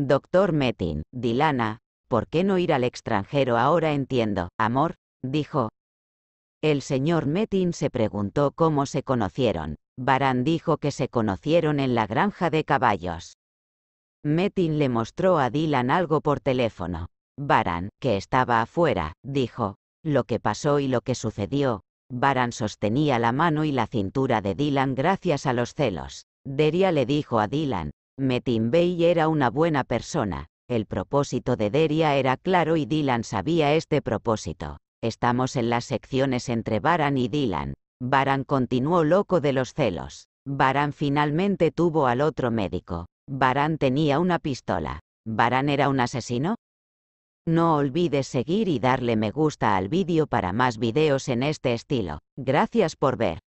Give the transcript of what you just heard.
Doctor Metin, Dilana, ¿por qué no ir al extranjero ahora entiendo, amor? dijo. El señor Metin se preguntó cómo se conocieron. Baran dijo que se conocieron en la granja de caballos. Metin le mostró a Dylan algo por teléfono. Baran, que estaba afuera, dijo, lo que pasó y lo que sucedió. Baran sostenía la mano y la cintura de Dylan gracias a los celos. Deria le dijo a Dylan, Bey era una buena persona, el propósito de Deria era claro y Dylan sabía este propósito. Estamos en las secciones entre Baran y Dylan. Baran continuó loco de los celos. Baran finalmente tuvo al otro médico. Baran tenía una pistola. ¿Baran era un asesino? No olvides seguir y darle me gusta al vídeo para más videos en este estilo. Gracias por ver.